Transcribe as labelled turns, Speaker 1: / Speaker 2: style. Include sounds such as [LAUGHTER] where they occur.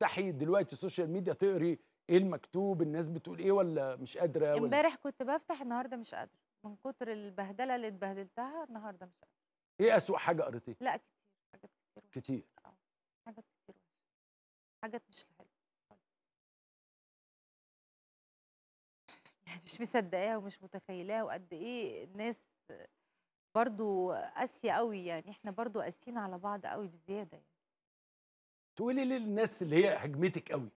Speaker 1: تفتحي دلوقتي السوشيال ميديا تقري ايه المكتوب الناس بتقول ايه ولا مش قادره امبارح
Speaker 2: كنت بفتح النهارده مش قادره من كتر البهدله اللي اتبهدلتها النهارده مش قادره
Speaker 3: ايه
Speaker 4: اسوأ حاجه قريتيها لا كتير حاجات كتير كتير اه
Speaker 2: حاجات كتير حاجات مش حلوه [LAUGHS] مش مصدقاها ومش متخيلاها وقد ايه الناس برضو قاسيه قوي يعني احنا برضو قاسيين على بعض قوي بزياده يعني
Speaker 5: تقولي ليه للناس اللي هي حجمتك قوي